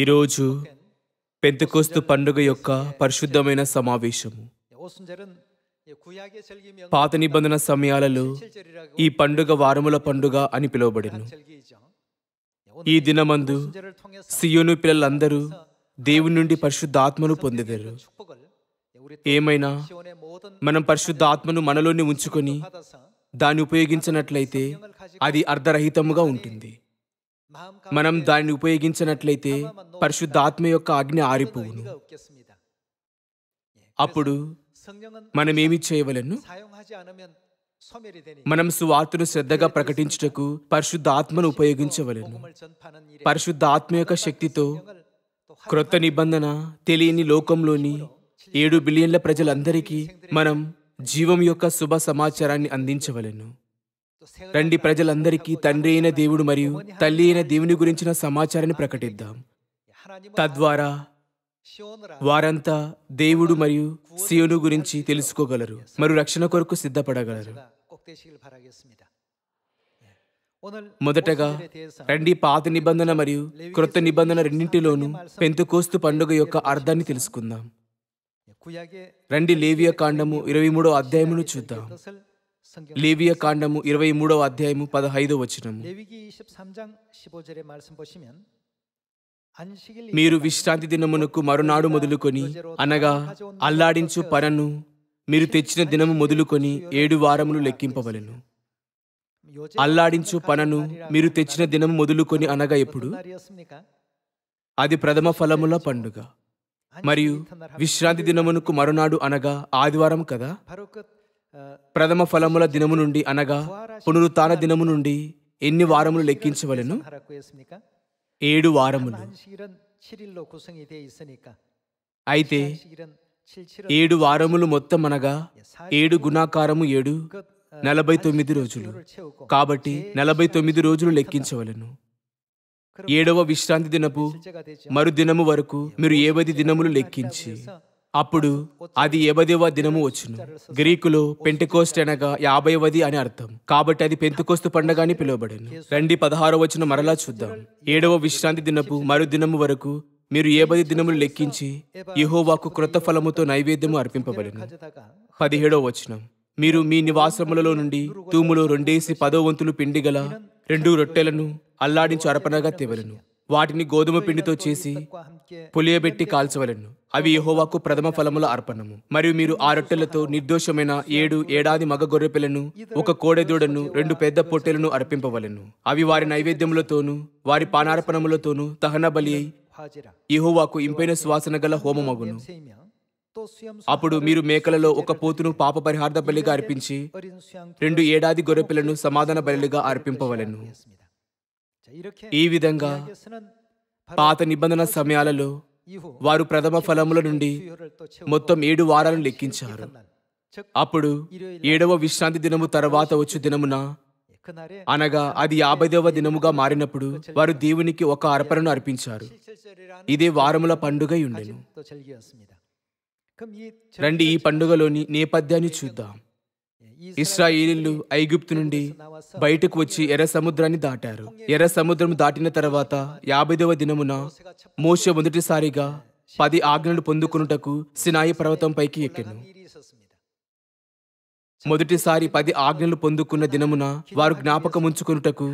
ఈరోజు కోస్తు పండుగ యొక్క పరిశుద్ధమైన సమావేశము పాత నిబంధన సమయాలలో ఈ పండుగ వారముల పండుగ అని పిలువబడింది ఈ దినమందు సియోను పిల్లలందరూ దేవుని నుండి ఆత్మను పొందెదరు ఏమైనా మనం ఆత్మను మనలోనే ఉంచుకొని దాన్ని ఉపయోగించినట్లయితే అది అర్ధరహితముగా ఉంటుంది మనం దాన్ని ఉపయోగించినట్లయితే పరిశుద్ధ ఆత్మ యొక్క అగ్ని ఆరిపోవును అప్పుడు మనమేమి చేయవలను మనం సువార్తను శ్రద్ధగా ప్రకటించుటకు పరిశుద్ధ ఆత్మను ఉపయోగించవలను పరిశుద్ధ ఆత్మ యొక్క శక్తితో క్రొత్త నిబంధన తెలియని లోకంలోని ఏడు బిలియన్ల ప్రజలందరికీ మనం జీవం యొక్క శుభ సమాచారాన్ని అందించవలను రండి ప్రజలందరికీ తండ్రి అయిన దేవుడు మరియు తల్లి అయిన దేవుని గురించిన సమాచారాన్ని ప్రకటిద్దాం తద్వారా వారంతా దేవుడు మరియు శివుని గురించి తెలుసుకోగలరు మరియు రక్షణ కొరకు సిద్ధపడగలరు మొదటగా రండి పాత నిబంధన మరియు క్రొత్త నిబంధన రెండింటిలోనూ పెంతుకోస్తు పండుగ యొక్క అర్థాన్ని తెలుసుకుందాం రండి లేవియ కాండము ఇరవై మూడో అధ్యాయమును చూద్దాం లేవియ కాండము ఇరవై మూడవ అధ్యాయము పదహైదవ వచనము మీరు విశ్రాంతి దినమునకు మరునాడు మొదలుకొని అనగా అల్లాడించు పనను మీరు తెచ్చిన దినము మొదలుకొని ఏడు వారములు లెక్కింపవలను అల్లాడించు పనను మీరు తెచ్చిన దినం మొదలుకొని అనగా ఎప్పుడు అది ప్రథమ ఫలముల పండుగ మరియు విశ్రాంతి దినమునకు మరునాడు అనగా ఆదివారం కదా ప్రథమ ఫలముల దినము నుండి అనగా పునరుత్న దినము నుండి ఎన్ని వారములు లెక్కించవలను ఏడు వారములు అయితే ఏడు వారములు మొత్తం అనగా ఏడు గుణాకారము ఏడు నలభై తొమ్మిది రోజులు కాబట్టి నలభై తొమ్మిది రోజులు లెక్కించవలను ఏడవ విశ్రాంతి దినపు మరుదినము వరకు మీరు ఏవది దినములు లెక్కించి అప్పుడు అది ఎవదివ దినము వచ్చును గ్రీకులో పెంటికోస్ట్ అనగా యాభైవది అని అర్థం కాబట్టి అది పెంతుకోస్తు పండగ అని పిలువబడింది రండి పదహారో వచ్చిన మరలా చూద్దాం ఏడవ విశ్రాంతి దినపు దినము వరకు మీరు ఏబది దినములు లెక్కించి యహోవాకు క్రొత్త ఫలముతో నైవేద్యము అర్పింపబడింది పదిహేడవ వచనం మీరు మీ నివాసములలో నుండి తూములో రెండేసి పదో వంతులు పిండిగల రెండు రొట్టెలను అల్లాడించి అర్పణగా తెవలను వాటిని గోధుమ పిండితో చేసి పులియబెట్టి కాల్చవలను అవి యహోవాకు ప్రథమ ఫలముల అర్పణము మరియు మీరు ఆ రొట్టెలతో నిర్దోషమైన ఏడు ఏడాది మగ గొర్రెపిల్లను ఒక కోడెదూడను రెండు పెద్ద పొట్టెలను అర్పింపవలను అవి వారి నైవేద్యములతోనూ వారి పానార్పణములతోనూ తహన బలి అయి యహోవాకు ఇంపైన సువాసన గల హోమమగును అప్పుడు మీరు మేకలలో ఒక పోతును పాప పరిహార్థ బలిగా అర్పించి రెండు ఏడాది గొర్రెపిల్లను సమాధాన బలిగా అర్పింపవలను ఈ విధంగా పాత నిబంధన సమయాలలో వారు ప్రథమ ఫలముల నుండి మొత్తం ఏడు వారాలను లెక్కించారు అప్పుడు ఏడవ విశ్రాంతి దినము తర్వాత వచ్చు దినమున అనగా అది యాభైదవ దినముగా మారినప్పుడు వారు దేవునికి ఒక అర్పణను అర్పించారు ఇదే వారముల పండుగ ఉండెను రండి ఈ పండుగలోని నేపథ్యాన్ని చూద్దాం ఇస్రాయేలీలు ఐగుప్తు నుండి బయటకు వచ్చి ఎర్ర సముద్రాన్ని దాటారు ఎర్ర సముద్రం దాటిన తర్వాత యాభైదవ దినమున మోష మొదటిసారిగా పది ఆజ్ఞలు పొందుకున్నటకు సినాయి పర్వతం పైకి ఎక్కాను మొదటిసారి పది ఆజ్ఞలు పొందుకున్న దినమున వారు జ్ఞాపకం ఉంచుకున్నటకు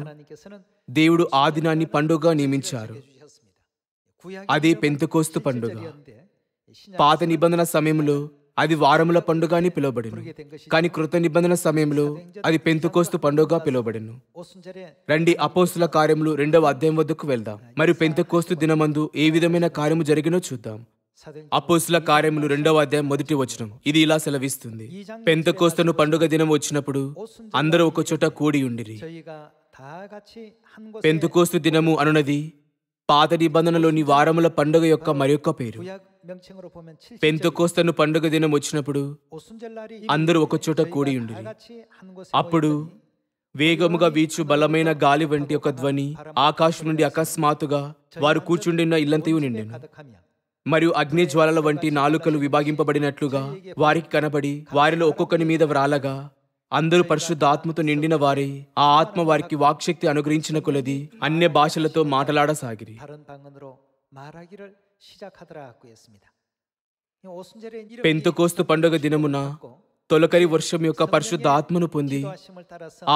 దేవుడు ఆ దినాన్ని పండుగ నియమించారు అదే పెంతకోస్తు పండుగ పాత నిబంధన సమయంలో అది వారముల పండుగ అని పిలువబడింది కానీ కృత నిబంధన సమయంలో అది పెంతుకోస్తు పండుగ పిలువబడిను రండి అపోస్తుల కార్యములు రెండవ అధ్యాయం వద్దకు వెళ్దాం మరియు పెంతుకోస్తు దినమందు ఏ విధమైన కార్యము జరిగినో చూద్దాం అపోసుల కార్యములు రెండవ అధ్యాయం మొదటి వచనం ఇది ఇలా సెలవిస్తుంది పెంతకోస్తను పండుగ దినం వచ్చినప్పుడు అందరూ ఒక చోట కూడి ఉండిరి పెంతుకోస్తు దినము అనున్నది పాత నిబంధనలోని వారముల పండుగ యొక్క మరొక పేరు పెంతకోస్తను పండుగ దినం వచ్చినప్పుడు అందరూ ఒకచోట కూడి ఉండి అప్పుడు వేగముగా వీచు బలమైన గాలి వంటి ఒక ధ్వని ఆకాశం నుండి అకస్మాత్తుగా వారు కూర్చుండిన ఇల్లంతయు నిండెను మరియు అగ్నిజ్వాలల వంటి నాలుకలు విభాగింపబడినట్లుగా వారికి కనబడి వారిలో ఒక్కొక్కని మీద వ్రాలగా అందరూ పరిశుద్ధ ఆత్మతో నిండిన వారి ఆ ఆత్మ వారికి వాక్శక్తి అనుగ్రహించిన కొలది అన్య భాషలతో మాట్లాడసాగిరి పెంతకోస్తు పండుగ దినమున తొలకరి వర్షం యొక్క పరిశుద్ధ ఆత్మను పొంది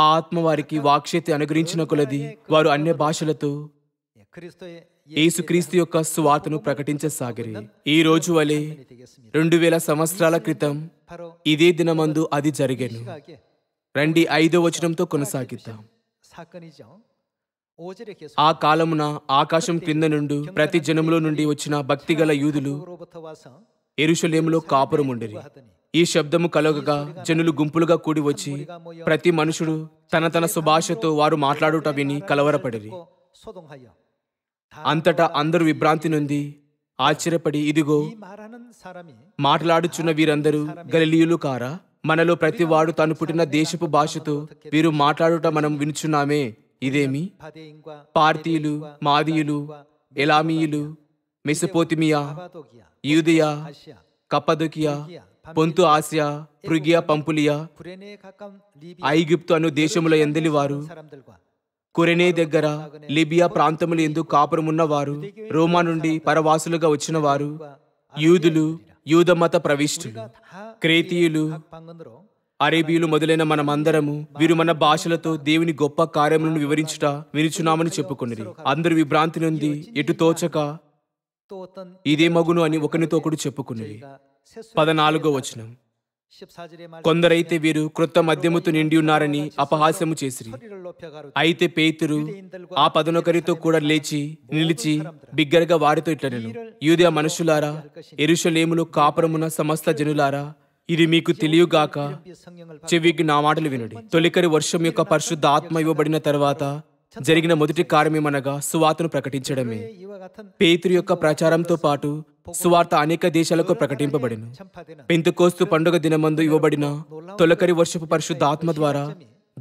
ఆ ఆత్మ వారికి వాక్శక్తి అనుగ్రహించిన కొలది వారు అన్య భాషలతో యేసుక్రీస్తు యొక్క స్వార్తను ప్రకటించసాగిరి ఈ రోజు వలె రెండు వేల సంవత్సరాల క్రితం ఇదే దినమందు అది జరిగాను రండి ఐదో వచనంతో కొనసాగిద్దాం ఆ కాలమున ఆకాశం క్రింద నుండి ప్రతి జనములో నుండి వచ్చిన భక్తిగల యూదులు ఎరుషలేములో కాపురముండిరి ఈ శబ్దము కలగగా జనులు గుంపులుగా కూడి వచ్చి ప్రతి మనుషుడు తన తన సుభాషతో వారు మాట్లాడుట విని కలవరపడిరి అంతటా అందరూ విభ్రాంతి నుండి ఆశ్చర్యపడి ఇదిగో మాట్లాడుచున్న వీరందరూ గలీయులు కారా మనలో ప్రతివాడు తను పుట్టిన దేశపు భాషతో వీరు మాట్లాడుట మనం వినుచున్నామే ఇదేమి పార్తీయులు మాదీయులు ఎలామీయులు మెసపోతిమియా యూదియా కపదుకియా పొంతు ఆసియా ప్రుగియా పంపులియా ఐగిప్తు అను దేశముల ఎందలి వారు కురెనే దగ్గర లిబియా ప్రాంతములు ఎందుకు వారు రోమా నుండి పరవాసులుగా వచ్చిన వారు యూదులు యూదమత ప్రవిష్ఠులు క్రేతీయులు అరేబియులు మొదలైన మనమందరము వీరు మన భాషలతో దేవుని గొప్ప కార్యములను వివరించుట విరుచున్నామని చెప్పుకున్నది అందరు విభ్రాంతి నుండి ఎటు తోచక ఇదే మగును అని ఒకరితో ఒకడు చెప్పుకున్నది పదనాలుగో వచనం కొందరైతే వీరు కృత మద్యముతో నిండి ఉన్నారని అపహాస్యము చేసిరి అయితే పేతురు ఆ పదనొకరితో కూడా లేచి నిలిచి బిగ్గరగా వారితో ఇట్లా నేను యూదియా మనుషులారా ఎరుషలేములో కాపురమున సమస్త జనులారా ఇది మీకు తెలియగాక చెవికి నా మాటలు వినుడి తొలికరి వర్షం యొక్క పరిశుద్ధ ఆత్మ ఇవ్వబడిన తర్వాత జరిగిన మొదటి కార్యమేమనగా సువాతను ప్రకటించడమే పేతురు యొక్క ప్రచారంతో పాటు సువార్త అనేక దేశాలకు ప్రకటింపబడిను పెంతుకోస్తు పండుగ దినమందు ఇవ్వబడిన తొలకరి వర్షపు పరిశుద్ధ ఆత్మ ద్వారా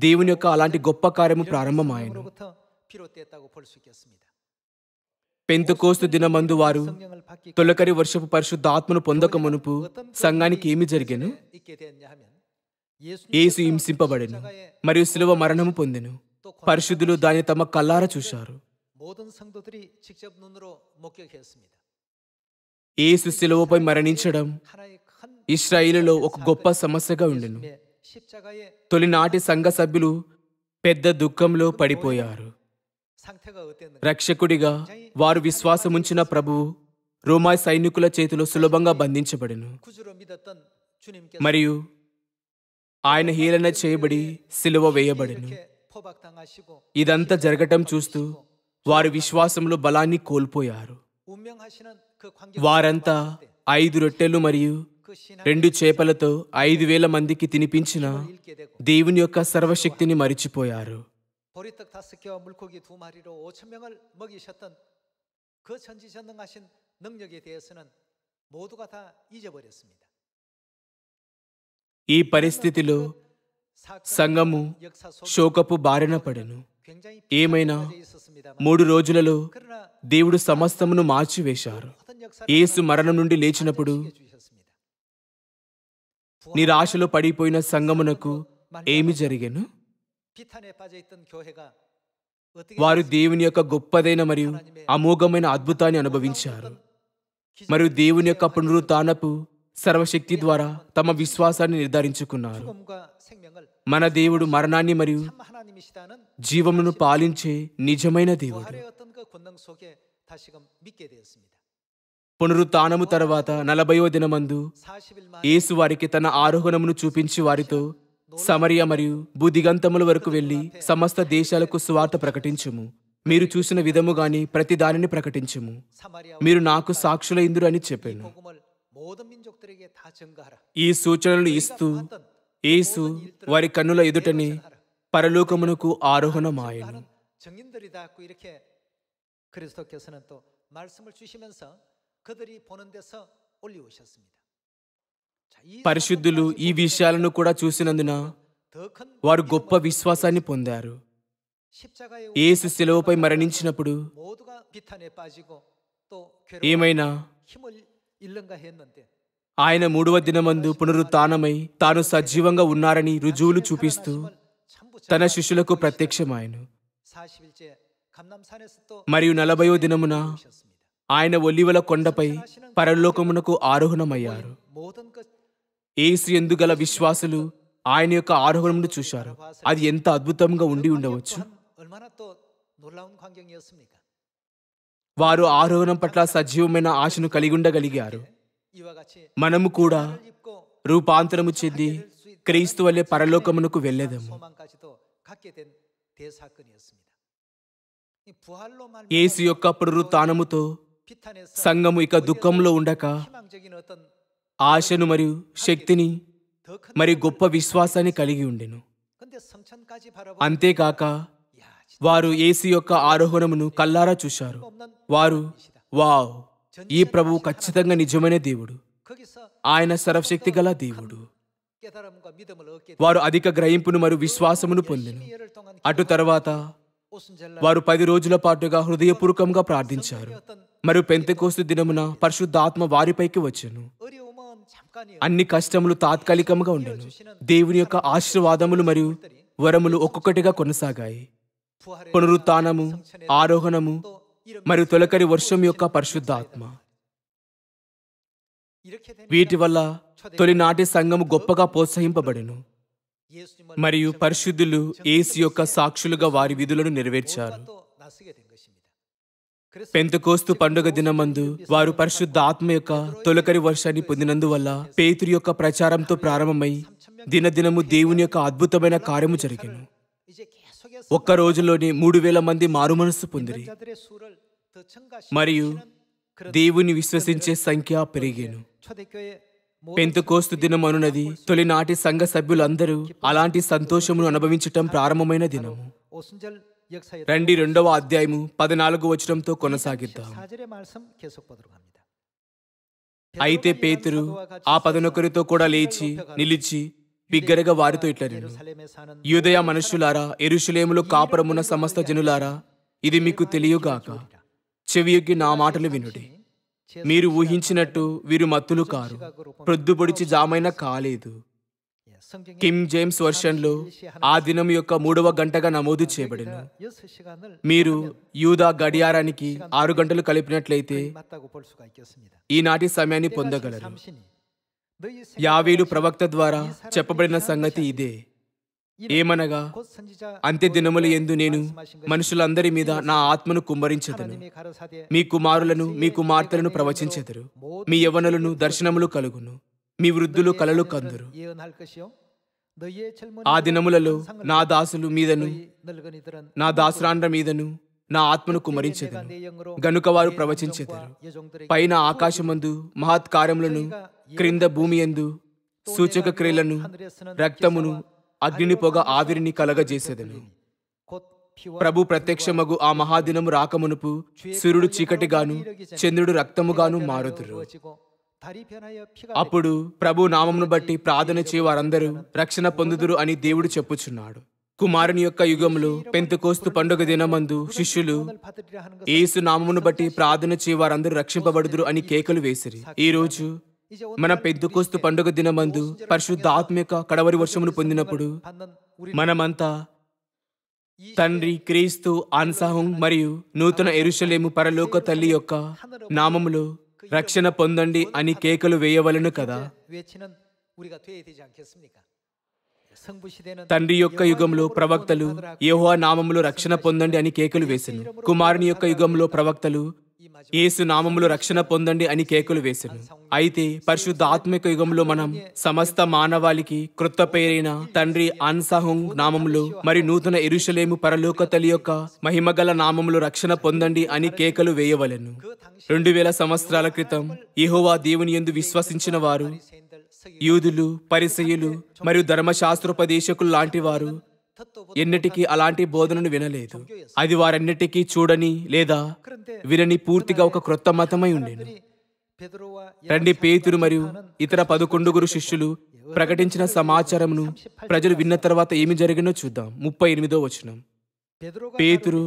దేవుని యొక్క అలాంటి గొప్ప కార్యము ప్రారంభమాయను పెంతుకోస్తు దినమందు వారు తొలకరి వర్షపు పరిశుద్ధ ఆత్మను పొందక మునుపు సంఘానికి ఏమి జరిగాను ఏసు హింసింపబడిను మరియు శిలువ మరణము పొందిను పరిశుద్ధులు దాన్ని తమ కల్లార చూశారు 모든 성도들이 직접 눈으로 목격했습니다. ఏసు సెలవుపై మరణించడం ఇస్రాయిలులో ఒక గొప్ప సమస్యగా ఉండను తొలినాటి సంఘ సభ్యులు పెద్ద దుఃఖంలో పడిపోయారు రక్షకుడిగా వారు విశ్వాసముంచిన ప్రభువు రోమాయ్ సైనికుల చేతిలో సులభంగా బంధించబడను మరియు ఆయన హీలన చేయబడి సిలువ వేయబడను ఇదంతా జరగటం చూస్తూ వారు విశ్వాసంలో బలాన్ని కోల్పోయారు వారంతా ఐదు రొట్టెలు మరియు రెండు చేపలతో ఐదు వేల మందికి తినిపించిన దేవుని యొక్క సర్వశక్తిని మరిచిపోయారు ఈ పరిస్థితిలో సంగము శోకపు బారిన పడెను ఏమైనా మూడు రోజులలో దేవుడు సమస్తమును మార్చివేశారు ఏసు మరణం నుండి లేచినప్పుడు నిరాశలో పడిపోయిన సంగమునకు ఏమి జరిగాను వారు దేవుని యొక్క గొప్పదైన మరియు అమోఘమైన అద్భుతాన్ని అనుభవించారు మరియు దేవుని యొక్క పునరుత్నపు సర్వశక్తి ద్వారా తమ విశ్వాసాన్ని నిర్ధారించుకున్నారు మన దేవుడు మరణాన్ని మరియు జీవమును పాలించే నిజమైన దేవుడు పునరుత్నము తర్వాత నలభయో దినమందు యేసు వారికి తన ఆరోహణమును చూపించి వారితో సమరియ మరియు బుద్ధిగంతముల వరకు వెళ్ళి సమస్త దేశాలకు స్వార్థ ప్రకటించుము మీరు చూసిన విధముగాని ప్రతి దానిని ప్రకటించుము మీరు నాకు సాక్షుల ఇందురు అని చెప్పాను ఈ సూచనలు ఇస్తూ యేసు వారి కన్నుల ఎదుటని పరలోకమునకు ఆరోహణమాయను పరిశుద్ధులు ఈ విషయాలను కూడా చూసినందున వారు గొప్ప విశ్వాసాన్ని పొందారు ఏసు సెలవుపై మరణించినప్పుడు ఏమైనా ఆయన మూడవ దినమందు పునరుత్నమై తాను సజీవంగా ఉన్నారని రుజువులు చూపిస్తూ తన శిష్యులకు ప్రత్యక్షమాయను మరియు నలభయో దినమున ఆయన ఒలివల కొండపై పరలోకమునకు ఆరోహణమయ్యారు ఏసు ఎందుగల విశ్వాసులు ఆయన యొక్క ఆరోహణమును చూశారు అది ఎంత అద్భుతంగా ఉండి ఉండవచ్చు వారు ఆరోహణం పట్ల సజీవమైన ఆశను కలిగి ఉండగలిగారు మనము కూడా రూపాంతరము చెంది క్రీస్తు వల్లే పరలోకమునకు వెళ్ళేదము ఏసు యొక్క పునరుత్నముతో సంఘము ఇక దుఃఖంలో ఉండక ఆశను మరియు శక్తిని మరి గొప్ప విశ్వాసాన్ని కలిగి ఉండెను అంతేకాక వారు ఏసు యొక్క ఆరోహణమును కల్లారా చూశారు వారు వావ్ ఈ ప్రభువు ఖచ్చితంగా నిజమైన దేవుడు ఆయన సర్వశక్తి గల దేవుడు వారు అధిక గ్రహింపును మరియు విశ్వాసమును పొందిను అటు తర్వాత వారు పది రోజుల పాటుగా హృదయపూర్వకంగా ప్రార్థించారు మరియు పెంతకోస్తు దినమున పరిశుద్ధాత్మ వారిపైకి వచ్చాను అన్ని కష్టములు తాత్కాలికంగా ఉండను దేవుని యొక్క ఆశీర్వాదములు మరియు వరములు ఒక్కొక్కటిగా కొనసాగాయి పునరుత్నము ఆరోహణము మరియు తొలకరి వర్షం యొక్క పరిశుద్ధ ఆత్మ వీటి వల్ల తొలినాటి సంఘము గొప్పగా ప్రోత్సహింపబడెను మరియు పరిశుద్ధులు ఏసు యొక్క సాక్షులుగా వారి విధులను నెరవేర్చారు పెంతకోస్తు పండుగ దినమందు వారు పరిశుద్ధ ఆత్మ యొక్క తొలకరి వర్షాన్ని పొందినందువల్ల పేతురు యొక్క ప్రచారంతో ప్రారంభమై దినదినము దేవుని యొక్క అద్భుతమైన కార్యము జరిగింది ఒక్క రోజులోనే మూడు వేల మంది మారుమనస్సు పొందిరి మరియు దేవుని విశ్వసించే సంఖ్య పెరిగాను పెంతుకోస్తు దినం అనున్నది తొలినాటి సంఘ సభ్యులందరూ అలాంటి సంతోషమును అనుభవించటం ప్రారంభమైన దినం రండి రెండవ అధ్యాయము పదనాలుగు వచనంతో కొనసాగిద్దాం అయితే పేతురు ఆ పదనొకరితో కూడా లేచి నిలిచి బిగ్గరగా వారితో ఇట్లా యూదయ మనుషులారా ఎరుషులేములు కాపురమున్న సమస్త జనులారా ఇది మీకు తెలియగాక చెవియొగ్గి నా మాటలు వినుడి మీరు ఊహించినట్టు వీరు మత్తులు కారు ప్రొద్దుపొడిచి జామైన కాలేదు కిమ్ జేమ్స్ వర్షన్లో ఆ దినం యొక్క మూడవ గంటగా నమోదు చేయబడిన మీరు యూదా గడియారానికి ఆరు గంటలు కలిపినట్లయితే ఈనాటి సమయాన్ని పొందగలరు యావేలు ప్రవక్త ద్వారా చెప్పబడిన సంగతి ఇదే ఏమనగా అంత్య దినముల ఎందు నేను మనుషులందరి మీద నా ఆత్మను కుమ్మరించదను మీ కుమారులను మీ కుమార్తెలను ప్రవచించెదరు మీ యవనులను దర్శనములు కలుగును మీ వృద్ధులు కలలు కందురు ఆ దినములలో నా దాసులు మీదను నా దాసురాండ్ర మీదను నా ఆత్మను కుమరించేదను గనుక వారు ప్రవచించేదారు పైన ఆకాశమందు మహత్ క్రింద భూమి ఎందు సూచక క్రియలను రక్తమును అగ్నిని పొగ ఆవిరిని కలగజేసేదను ప్రభు ప్రత్యక్షమగు ఆ మహాదినము రాకమునుపు సూర్యుడు చీకటిగాను చంద్రుడు రక్తముగాను మారుదురు అప్పుడు ప్రభు నామమును బట్టి ప్రార్థన చేయు వారందరూ రక్షణ పొందుదురు అని దేవుడు చెప్పుచున్నాడు కుమారుని యొక్క యుగములు పెంతకోస్తు పండుగ దినమందు శిష్యులు ఏసు నామమును బట్టి ప్రార్థన చే వారందరూ రక్షింపబడుదురు అని కేకలు వేసిరి ఈ రోజు మన కోస్తు పండుగ దినమందు పరిశుద్ధాత్మిక కడవరి వర్షమును పొందినప్పుడు మనమంతా తండ్రి క్రీస్తు ఆన్సాహం మరియు నూతన ఎరుషలేము పరలోక తల్లి యొక్క నామములో రక్షణ పొందండి అని కేకలు వేయవలను కదా తండ్రి యొక్క యుగంలో ప్రవక్తలు యహో నామములు రక్షణ పొందండి అని కేకలు వేసెను కుమారుని యొక్క యుగంలో ప్రవక్తలు యేసు నామములు రక్షణ పొందండి అని కేకలు వేసెను అయితే పరిశుద్ధ ఆత్మిక యుగంలో మనం సమస్త మానవాళికి కృత పేరైన తండ్రి అన్సాహుంగ్ నామములు మరి నూతన ఇరుషలేము పరలోక తల్లి యొక్క మహిమగల నామములు రక్షణ పొందండి అని కేకలు వేయవలెను రెండు వేల సంవత్సరాల క్రితం ఇహోవా దేవుని ఎందు విశ్వసించిన వారు యూదులు పరిసయులు మరియు ధర్మశాస్త్రోపదేశకులు లాంటివారు ఎన్నిటికీ అలాంటి బోధనను వినలేదు అది వారన్నిటికీ చూడని లేదా వినని పూర్తిగా ఒక క్రొత్త మతమై ఉండేది రండి పేతురు మరియు ఇతర పదకొండుగురు శిష్యులు ప్రకటించిన సమాచారమును ప్రజలు విన్న తర్వాత ఏమి జరిగినో చూద్దాం ముప్పై ఎనిమిదో వచనం పేతురు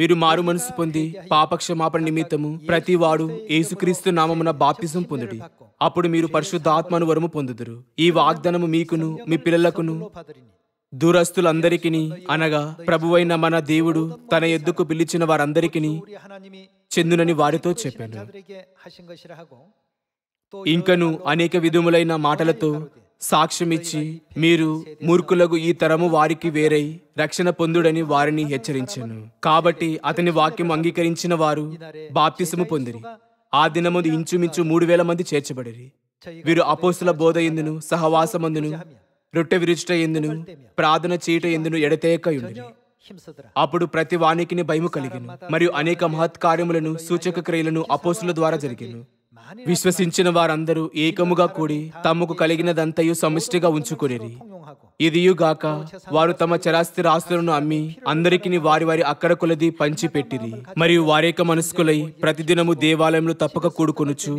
మీరు మారు మనసు పొంది పాపక్షమాపణ నిమిత్తము ప్రతి వాడు ఏసుక్రీస్తు నామమున బాప్తిజం పొందుడి అప్పుడు మీరు పరిశుద్ధ ఆత్మను వరము పొందుదురు ఈ వాగ్దానము మీకును మీ పిల్లలకును దూరస్తులందరికీ అనగా ప్రభువైన మన దేవుడు తన ఎద్దుకు పిలిచిన వారందరికీ చెందునని వారితో చెప్పాను ఇంకను అనేక విధములైన మాటలతో సాక్ష్యమిచ్చి మీరు మూర్ఖులకు ఈ తరము వారికి వేరై రక్షణ పొందుడని వారిని హెచ్చరించాను కాబట్టి అతని వాక్యం అంగీకరించిన వారు బాప్తిసము పొందిరి ఆ దినమందు ఇంచుమించు మూడు వేల మంది చేర్చబడి వీరు అపోస్తుల బోధ ఎందును సహవాసమందును రొట్టె విరుచుట ఎందును ప్రార్థన చీట ఎందును ఎడతేకయుండిరి అప్పుడు ప్రతి వాణికిని భయము కలిగిను మరియు అనేక మహత్కార్యములను సూచక క్రియలను అపోసుల ద్వారా జరిగిను విశ్వసించిన వారందరూ ఏకముగా కూడి తమకు కలిగినదంతయు సమిష్టిగా ఉంచుకునేది ఇదియుగాక వారు తమ చరాస్తి రాస్తులను అమ్మి అందరికి వారి వారి అక్కడ కొలది పంచిపెట్టిరి మరియు వారేక మనస్కులై ప్రతిదినము దేవాలయంలో తప్పక కూడుకొనుచు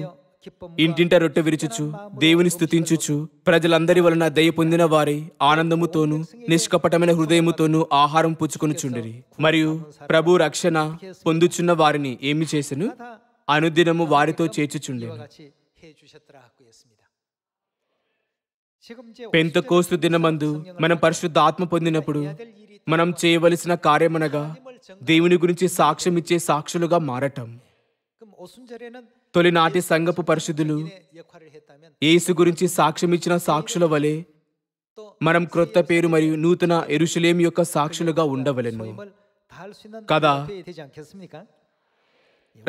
ఇంటింట రొట్టె విరుచుచు దేవుని స్థుతించుచు ప్రజలందరి వలన దయ పొందిన వారి ఆనందముతోనూ నిష్కపటమైన హృదయముతోనూ ఆహారం పుచ్చుకొనుచుండిరి మరియు ప్రభు రక్షణ పొందుచున్న వారిని ఏమి చేసెను అనుదినము వారితో చేర్చుచుండే కోస్తు దినమందు మనం పరిశుద్ధ ఆత్మ పొందినప్పుడు మనం చేయవలసిన కార్యమనగా దేవుని గురించి సాక్ష్యం ఇచ్చే సాక్షులుగా మారటం తొలినాటి సంఘపు పరిశుద్ధులు యేసు గురించి సాక్ష్యం ఇచ్చిన సాక్షుల వలె మనం క్రొత్త పేరు మరియు నూతన ఎరుషులేం యొక్క సాక్షులుగా ఉండవలెను కదా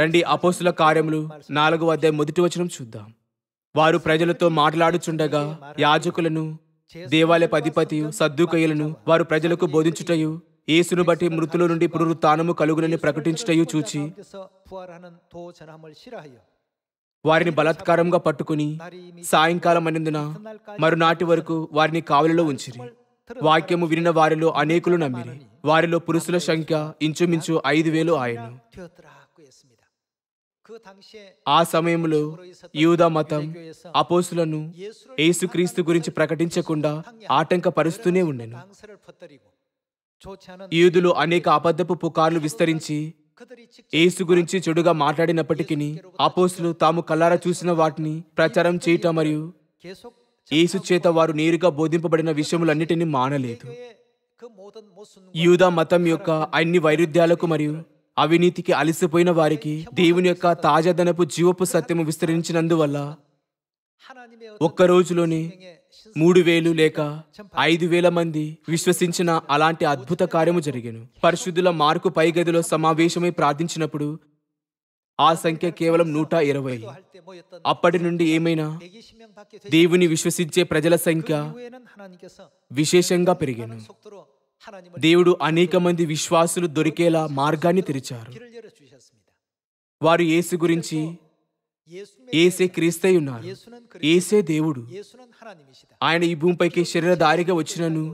రండి అపోస్తుల కార్యములు నాలుగు వద్ద మొదటి వచనం చూద్దాం వారు ప్రజలతో మాట్లాడుచుండగా యాజకులను దేవాలయ అధిపతి సద్దుకయ్యలను వారు ప్రజలకు బోధించుటయు యేసును బట్టి మృతుల నుండి పునరుత్నము కలుగునని ప్రకటించుటయు చూచి వారిని బలాత్కారంగా పట్టుకుని సాయంకాలం అనిందున మరునాటి వరకు వారిని కావలిలో ఉంచిరి వాక్యము వినిన వారిలో అనేకులు నమ్మిరి వారిలో పురుషుల సంఖ్య ఇంచుమించు ఐదు వేలు ఆయను ఆ సమయంలో యూదా మతం అపోసులను యేసుక్రీస్తు గురించి ప్రకటించకుండా ఆటంకపరుస్తూనే ఉండెను యూదులు అనేక అబద్ధపు పుకార్లు విస్తరించి యేసు గురించి చెడుగా మాట్లాడినప్పటికీ అపోసులు తాము కల్లారా చూసిన వాటిని ప్రచారం చేయటం మరియు యేసు చేత వారు నేరుగా బోధింపబడిన విషయములన్నిటినీ మానలేదు యూదా మతం యొక్క అన్ని వైరుధ్యాలకు మరియు అవినీతికి అలసిపోయిన వారికి దేవుని యొక్క తాజాదనపు జీవపు సత్యము విస్తరించినందువల్ల ఒక్క రోజులోనే మూడు వేలు లేక ఐదు వేల మంది విశ్వసించిన అలాంటి అద్భుత కార్యము జరిగాను పరిశుద్ధుల మార్కు పై గదిలో సమావేశమై ప్రార్థించినప్పుడు ఆ సంఖ్య కేవలం నూట ఇరవై అప్పటి నుండి ఏమైనా దేవుని విశ్వసించే ప్రజల సంఖ్య విశేషంగా పెరిగాను దేవుడు అనేక మంది విశ్వాసులు దొరికేలా మార్గాన్ని తెరిచారు వారు ఏసు గురించి ఏసే క్రీస్తై ఉన్నారు ఏసే దేవుడు ఆయన ఈ భూమిపైకి శరీరధారిగా వచ్చినను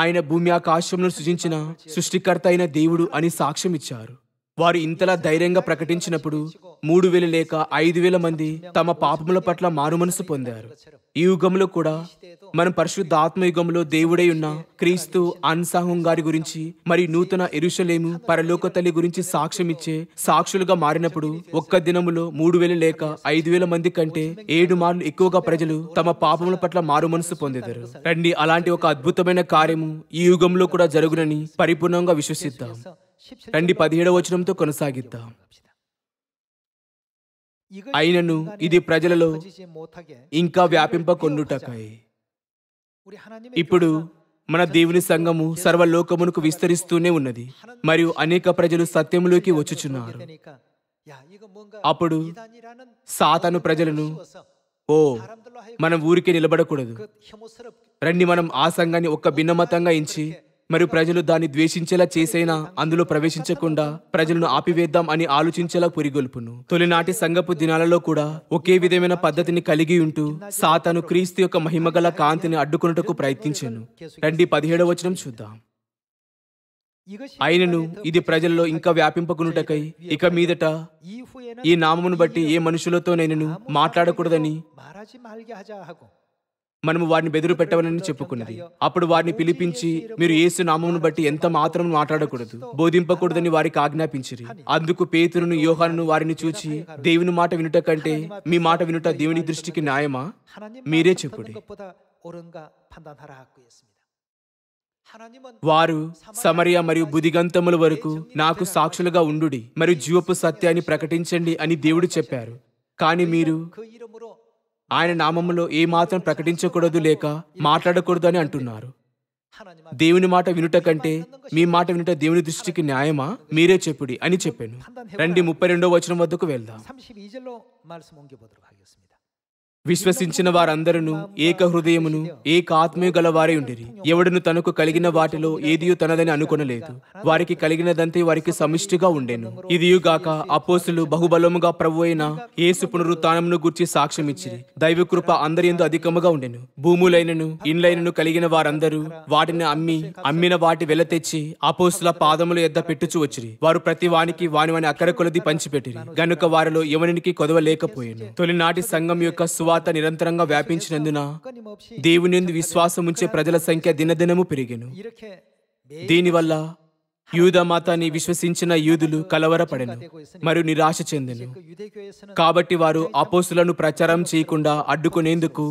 ఆయన భూమి ఆకాశంలో సృజించిన సృష్టికర్త అయిన దేవుడు అని సాక్ష్యం ఇచ్చారు వారు ఇంతలా ధైర్యంగా ప్రకటించినప్పుడు మూడు వేల లేక ఐదు వేల మంది తమ పాపముల పట్ల మారుమనసు పొందారు ఈ యుగంలో కూడా మనం పరిశుద్ధ ఆత్మయుగంలో దేవుడై ఉన్న క్రీస్తు అన్సాహం గారి గురించి మరి నూతన ఎరుషలేము పరలోక తల్లి గురించి సాక్ష్యమిచ్చే సాక్షులుగా మారినప్పుడు ఒక్క దినములో మూడు వేల లేక ఐదు వేల మంది కంటే ఏడు మార్లు ఎక్కువగా ప్రజలు తమ పాపముల పట్ల మారుమనసు పొందేదారు రండి అలాంటి ఒక అద్భుతమైన కార్యము ఈ యుగంలో కూడా జరుగునని పరిపూర్ణంగా విశ్వసిద్దాం రండి పదిహేడవ వచనంతో కొనసాగిద్దాం అయినను ఇది ప్రజలలో ఇంకా వ్యాపింపకొండుటకాయి ఇప్పుడు మన దేవుని సంఘము సర్వలోకమునకు విస్తరిస్తూనే ఉన్నది మరియు అనేక ప్రజలు సత్యంలోకి వచ్చుచున్నారు అప్పుడు సాతను ప్రజలను ఓ మనం ఊరికే నిలబడకూడదు రండి మనం ఆ సంఘాన్ని ఒక్క భిన్నమతంగా ఎంచి మరియు ప్రజలు దాన్ని ద్వేషించేలా చేసైనా అందులో ప్రవేశించకుండా ప్రజలను ఆపివేద్దాం అని ఆలోచించేలా పురిగొల్పును తొలినాటి సంగపు దినాలలో కూడా ఒకే విధమైన పద్ధతిని కలిగి ఉంటూ సాతాను క్రీస్తు యొక్క మహిమగల కాంతిని అడ్డుకున్నటకు ప్రయత్నించాను రండి పదిహేడవ వచనం చూద్దాం ఆయనను ఇది ప్రజల్లో ఇంకా వ్యాపింపకునుటకై ఇక మీదట ఈ నామమును బట్టి ఏ మనుషులతో నేను మాట్లాడకూడదని మనము వారిని బెదిరి పెట్టవనని చెప్పుకున్నది అప్పుడు వారిని పిలిపించి మీరు యేసు నామమును బట్టి ఎంత మాత్రం మాట్లాడకూడదు బోధింపకూడదని వారికి ఆజ్ఞాపించిరి అందుకు పేతురును యోహాను వారిని చూచి దేవుని మాట వినుట కంటే మీ మాట వినుట దేవుని దృష్టికి న్యాయమా మీరే చెప్పుడి వారు సమరయ మరియు బుదిగంతముల వరకు నాకు సాక్షులుగా ఉండుడి మరియు జీవపు సత్యాన్ని ప్రకటించండి అని దేవుడు చెప్పారు కానీ మీరు ఆయన నామములో ఏమాత్రం ప్రకటించకూడదు లేక మాట్లాడకూడదు అని అంటున్నారు దేవుని మాట వినుట కంటే మీ మాట వినుట దేవుని దృష్టికి న్యాయమా మీరే చెప్పుడి అని చెప్పాను రండి ముప్పై రెండో వచనం వద్దకు వెళ్దాం విశ్వసించిన వారందరూ ఏక హృదయమును ఏక ఆత్మీయ గల వారే ఉండిరి ఎవడును తనకు కలిగిన వాటిలో ఏదియో తనదని అనుకునలేదు వారికి కలిగినదంతే వారికి సమిష్టిగా ఇది ఇదియుగాక అపోసులు బహుబలముగా ప్రభు అయిన ఏసు పునరుత్నమును గుర్చి ఇచ్చిరి దైవ కృప అందరి ఎందు అధికముగా ఉండెను భూములైనను ఇండ్లైనను కలిగిన వారందరూ వాటిని అమ్మి అమ్మిన వాటి వెల తెచ్చి అపోసుల పాదములు ఎద్ద పెట్టుచు వచ్చిరి వారు ప్రతి వానికి వాని వాని అక్కర కొలది పంచిపెట్టిరి గనుక వారిలో ఎవరికి కొదవలేకపోయాను తొలినాటి సంఘం యొక్క సువార్త నిరంతరంగా వ్యాపించినందున దేవుని విశ్వాసం ఉంచే ప్రజల సంఖ్య దినదినము పెరిగెను దీనివల్ల యూద మాతాన్ని విశ్వసించిన యూదులు కలవరపడెను మరియు నిరాశ చెందెను కాబట్టి వారు అపోసులను ప్రచారం చేయకుండా అడ్డుకునేందుకు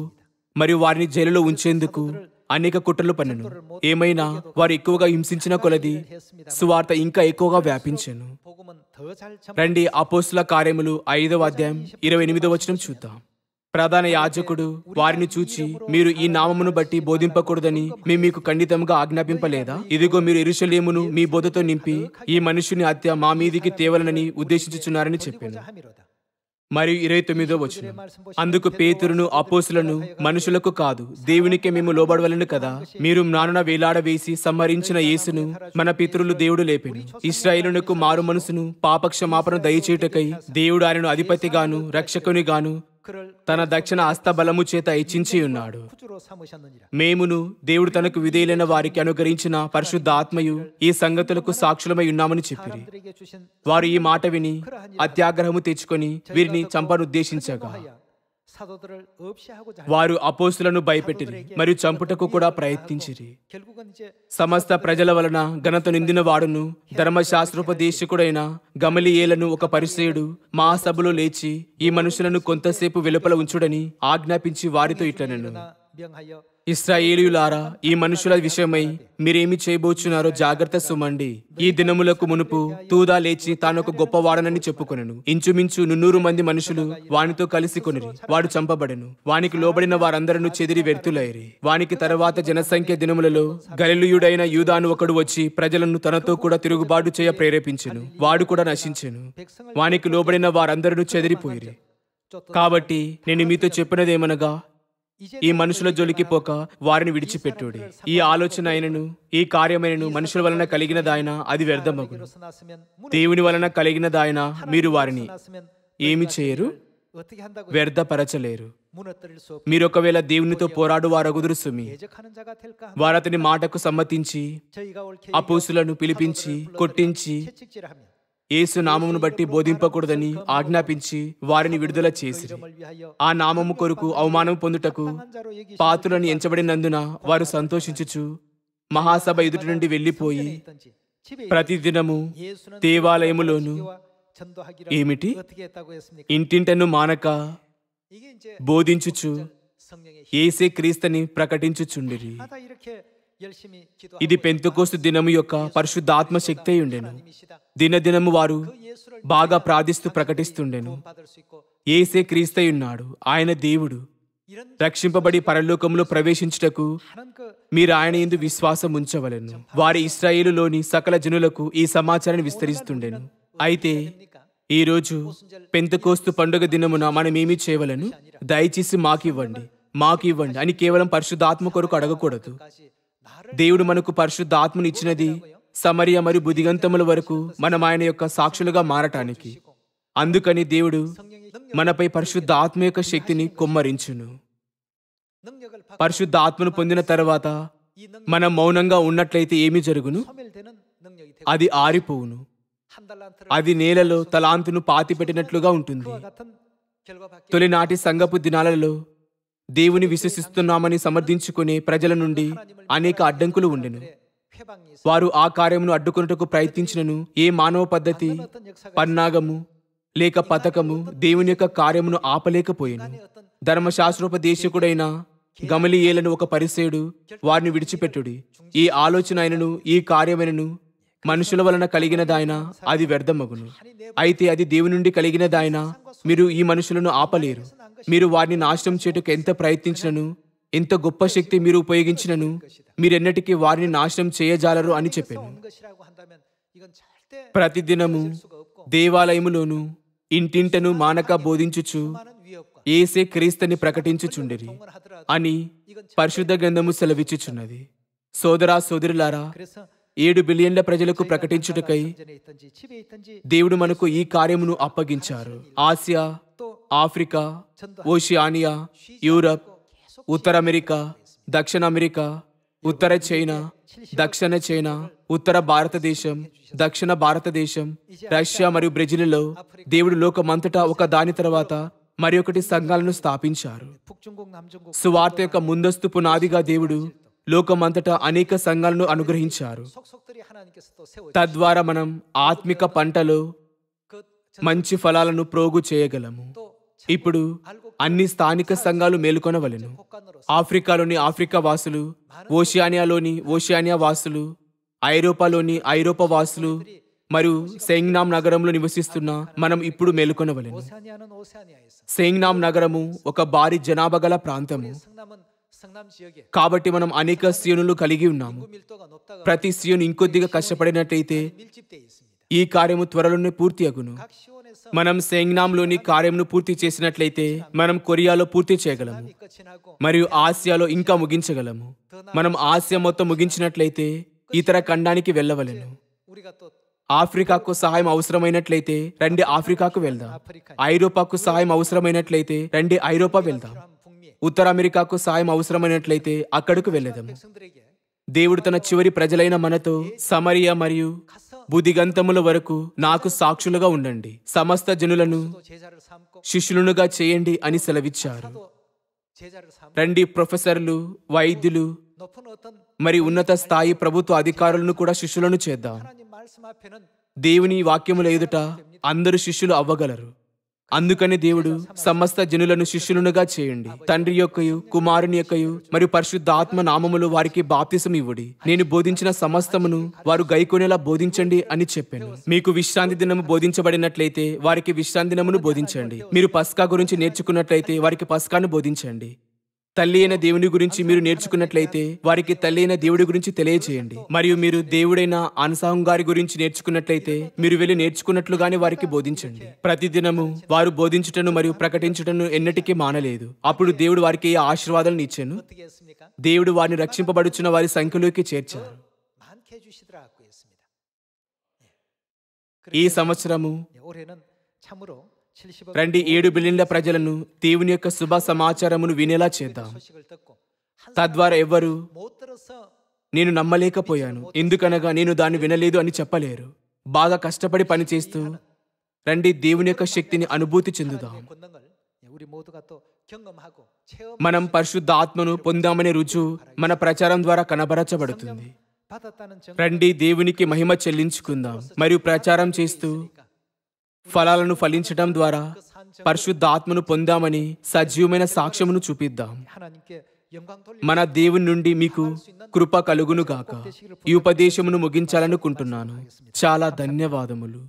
మరియు వారిని జైలులో ఉంచేందుకు అనేక కుట్రలు పన్నెను ఏమైనా వారు ఎక్కువగా హింసించిన కొలది సువార్త ఇంకా ఎక్కువగా వ్యాపించాను రండి అపోసుల కార్యములు ఐదవ అధ్యాయం ఇరవై ఎనిమిదవ వచనం చూద్దాం ప్రధాన యాజకుడు వారిని చూచి మీరు ఈ నామమును బట్టి బోధింపకూడదని మేము మీకు ఖండితంగా ఆజ్ఞాపింపలేదా ఇదిగో మీరు ఎరుషలేమును మీ బోధతో నింపి ఈ మనుషుని హత్య మా మీదికి తేవలనని ఉద్దేశించుచున్నారని చెప్పాను మరియు ఇరవై తొమ్మిదో వచ్చిన అందుకు పేతురును అపోసులను మనుషులకు కాదు దేవునికే మేము లోబడవలను కదా మీరు నానున వేలాడ వేసి సంహరించిన యేసును మన పితృలు దేవుడు లేపెను ఇస్రాయిలునకు మారు మనసును పాపక్షమాపణ దయచేయుటకై దేవుడు ఆయనను అధిపతిగాను రక్షకునిగాను తన దక్షిణ హస్తబలము చేత ఇచ్చించి ఉన్నాడు మేమును దేవుడు తనకు విధేయులైన వారికి అనుగ్రహించిన పరిశుద్ధ ఆత్మయు ఈ సంగతులకు సాక్షులమై ఉన్నామని చెప్పి వారు ఈ మాట విని అత్యాగ్రహము తెచ్చుకొని వీరిని చంపనుద్దేశించగా వారు అపోస్తులను భయపెట్టిరి మరియు చంపుటకు కూడా ప్రయత్నించిరి సమస్త ప్రజల వలన ఘనత నిందిన వాడును ధర్మశాస్త్రోపదేశకుడైన గమలియేలను ఒక పరిచయుడు మహాసభలో లేచి ఈ మనుషులను కొంతసేపు వెలుపల ఉంచుడని ఆజ్ఞాపించి వారితో ఇట్లనను ఇస్రాయేలులారా ఈ మనుషుల విషయమై మీరేమి చేయబోచున్నారో జాగ్రత్త సుమండి ఈ దినములకు మునుపు తూదా లేచి తానొక గొప్పవాడనని చెప్పుకొనెను ఇంచుమించు నున్నూరు మంది మనుషులు వానితో కలిసి కొనిరి వాడు చంపబడెను వానికి లోబడిన వారందరూ చెదిరి వ్యర్థులైరి వానికి తర్వాత జనసంఖ్య దినములలో గలిలుయుడైన యూదాను ఒకడు వచ్చి ప్రజలను తనతో కూడా తిరుగుబాటు చేయ ప్రేరేపించెను వాడు కూడా నశించెను వానికి లోబడిన వారందరూ చెదిరిపోయి కాబట్టి నేను మీతో చెప్పినదేమనగా ఈ మనుషుల జోలికి పోక వారిని విడిచిపెట్టుడి ఈ ఆలోచన అయినను ఈ కార్యమైనను మనుషుల వలన కలిగినదాయన అది వ్యర్థమగును దేవుని వలన కలిగినదాయన మీరు వారిని ఏమి చేయరు వ్యర్థపరచలేరు మీరు ఒకవేళ దేవునితో పోరాడు వారగుదురు సుమి వారతని మాటకు సమ్మతించి అపూసులను పిలిపించి కొట్టించి యేసు నామమును బట్టి బోధింపకూడదని ఆజ్ఞాపించి వారిని విడుదల చేసి ఆ నామము కొరకు అవమానం పొందుటకు పాత్రులను ఎంచబడినందున వారు సంతోషించుచు మహాసభ ఎదుటి నుండి వెళ్ళిపోయి ప్రతిదినము దేవాలయములోను ఏమిటి ఇంటింటను మానక బోధించుచు ఏసే క్రీస్తని ప్రకటించుచుండిరి ఇది పెంతుకోస్తు దినము యొక్క పరిశుద్ధ ఆత్మశక్తి ఉండెను దినదినము వారు బాగా ప్రార్థిస్తూ ప్రకటిస్తుండెను ఏసే క్రీస్తై ఉన్నాడు ఆయన దేవుడు రక్షింపబడి పరలోకంలో ప్రవేశించుటకు మీరు ఆయన ఎందు విశ్వాసం ఉంచవలను వారి ఇస్రాయేలులోని సకల జనులకు ఈ సమాచారాన్ని విస్తరిస్తుండెను అయితే ఈరోజు పెంతకోస్తు పండుగ దినమున మనమేమి చేయవలను దయచేసి మాకివ్వండి మాకివ్వండి అని కేవలం పరిశుద్ధాత్మ కొరకు అడగకూడదు దేవుడు మనకు పరిశుద్ధ ఆత్మనిచ్చినది సమరియ మరియు బుదిగంతముల వరకు మనం ఆయన యొక్క సాక్షులుగా మారటానికి అందుకని దేవుడు మనపై పరిశుద్ధ ఆత్మ యొక్క శక్తిని కొమ్మరించును పరిశుద్ధ ఆత్మను పొందిన తర్వాత మనం మౌనంగా ఉన్నట్లయితే ఏమి జరుగును అది ఆరిపోవును అది నేలలో తలాంతును పాతిపెట్టినట్లుగా ఉంటుంది తొలినాటి సంగపు దినాలలో దేవుని విశ్వసిస్తున్నామని సమర్థించుకునే ప్రజల నుండి అనేక అడ్డంకులు ఉండెను వారు ఆ కార్యమును అడ్డుకున్నట్టుకు ప్రయత్నించినను ఏ మానవ పద్ధతి పన్నాగము లేక పథకము దేవుని యొక్క కార్యమును ఆపలేకపోయాను ధర్మశాస్త్రోపదేశకుడైన గమలియేలను ఒక పరిసేడు వారిని విడిచిపెట్టుడి ఈ ఆలోచన అయినను ఈ కార్యమైనను మనుషుల వలన కలిగినదాయన అది వ్యర్థమగును అయితే అది దేవుని నుండి కలిగినదాయన మీరు ఈ మనుషులను ఆపలేరు మీరు వారిని నాశనం చేయటకు ఎంత ప్రయత్నించినను ఎంత గొప్ప శక్తి మీరు ఉపయోగించినను మీరెన్నటికీ వారిని నాశనం చేయజాలరు అని చెప్పాను ప్రతిదినము దేవాలయములోను ఇంటింటను మానక బోధించుచు ఏసే క్రీస్తుని ప్రకటించుచుండిరి అని పరిశుద్ధ గ్రంథము సెలవిచ్చుచున్నది సోదరా సోదరులారా ఏడు బిలియన్ల ప్రజలకు ప్రకటించుటకై దేవుడు మనకు ఈ కార్యమును అప్పగించారు ఆసియా ఆఫ్రికా ఓషియానియా యూరప్ ఉత్తర అమెరికా దక్షిణ అమెరికా ఉత్తర చైనా దక్షిణ చైనా ఉత్తర భారతదేశం దక్షిణ భారతదేశం రష్యా మరియు బ్రెజిల్లో దేవుడు లోకమంతటా ఒక దాని తర్వాత మరి ఒకటి సంఘాలను స్థాపించారు సువార్త యొక్క ముందస్తు పునాదిగా దేవుడు లోకమంతటా అనేక సంఘాలను అనుగ్రహించారు తద్వారా మనం ఆత్మిక పంటలో మంచి ఫలాలను ప్రోగు చేయగలము ఇప్పుడు అన్ని స్థానిక సంఘాలు మేల్కొనవలను ఆఫ్రికాలోని ఆఫ్రికా వాసులు ఓషియానియాలోని ఓషియానియా వాసులు ఐరోపాలోని ఐరోపా వాసులు మరియు సెయింగ్నామ్ నగరంలో నివసిస్తున్న మనం ఇప్పుడు మేలుకొనవలెను సెంగ్నామ్ నగరము ఒక భారీ జనాభా గల ప్రాంతము కాబట్టి మనం అనేక సీనులు కలిగి ఉన్నాము ప్రతి సీను ఇంకొద్దిగా కష్టపడినట్టయితే ఈ కార్యము త్వరలోనే పూర్తి అగును మనం సెంగ్నాంలోని కార్యమును పూర్తి చేసినట్లయితే మనం కొరియాలో పూర్తి చేయగలము మరియు ఆసియాలో ఇంకా ముగించగలము మనం ఆసియా మొత్తం ముగించినట్లయితే ఇతర ఖండానికి వెళ్ళవలను ఆఫ్రికాకు సహాయం అవసరమైనట్లయితే రండి ఆఫ్రికాకు వెళ్దాం ఐరోపాకు సహాయం అవసరమైనట్లయితే రండి ఐరోపా వెళ్దాం ఉత్తర అమెరికాకు సాయం అవసరమైనట్లయితే అక్కడకు వెళ్ళదాము దేవుడు తన చివరి ప్రజలైన మనతో సమరియ మరియు బుధిగంతముల వరకు నాకు సాక్షులుగా ఉండండి సమస్త జనులను శిష్యులనుగా చేయండి అని సెలవిచ్చారు రండి ప్రొఫెసర్లు వైద్యులు మరి ఉన్నత స్థాయి ప్రభుత్వ అధికారులను కూడా శిష్యులను చేద్దాం దేవుని వాక్యముల ఎదుట అందరూ శిష్యులు అవ్వగలరు అందుకని దేవుడు సమస్త జనులను శిష్యులనుగా చేయండి తండ్రి యొక్కయు కుమారుని యొక్కయు మరియు పరిశుద్ధ ఆత్మ నామములు వారికి బాప్తిసం ఇవ్వడి నేను బోధించిన సమస్తమును వారు గైకొనేలా బోధించండి అని చెప్పాను మీకు విశ్రాంతి దినము బోధించబడినట్లయితే వారికి విశ్రాంతి దినమును బోధించండి మీరు పస్కా గురించి నేర్చుకున్నట్లయితే వారికి పస్కాను బోధించండి తల్లి అయిన దేవుని గురించి మీరు నేర్చుకున్నట్లయితే వారికి తల్లి అయిన దేవుడి గురించి తెలియజేయండి మరియు మీరు దేవుడైన ఆన్సాహం గారి గురించి నేర్చుకున్నట్లయితే మీరు వెళ్ళి నేర్చుకున్నట్లుగానే వారికి బోధించండి ప్రతిదినము వారు బోధించుటను మరియు ప్రకటించుటను ఎన్నటికీ మానలేదు అప్పుడు దేవుడు వారికి ఆశీర్వాదాలను ఇచ్చాను దేవుడు వారిని రక్షింపబడుచున్న వారి సంఖ్యలోకి చేర్చాను ఈ సంవత్సరము రండి ఏడు బిలియన్ల ప్రజలను దేవుని యొక్క శుభ సమాచారమును వినేలా చేద్దాం తద్వారా ఎవ్వరు నేను నమ్మలేకపోయాను ఎందుకనగా నేను దాన్ని వినలేదు అని చెప్పలేరు బాగా కష్టపడి పనిచేస్తూ రండి దేవుని యొక్క శక్తిని అనుభూతి చెందుదాం మనం పరిశుద్ధ ఆత్మను పొందామనే రుజువు మన ప్రచారం ద్వారా కనబరచబడుతుంది రండి దేవునికి మహిమ చెల్లించుకుందాం మరియు ప్రచారం చేస్తూ ఫలాలను ఫలించటం ద్వారా పరిశుద్ధ ఆత్మను పొందామని సజీవమైన సాక్ష్యమును చూపిద్దాం మన దేవుని నుండి మీకు కృప కలుగునుగాక ఈ ఉపదేశమును ముగించాలనుకుంటున్నాను చాలా ధన్యవాదములు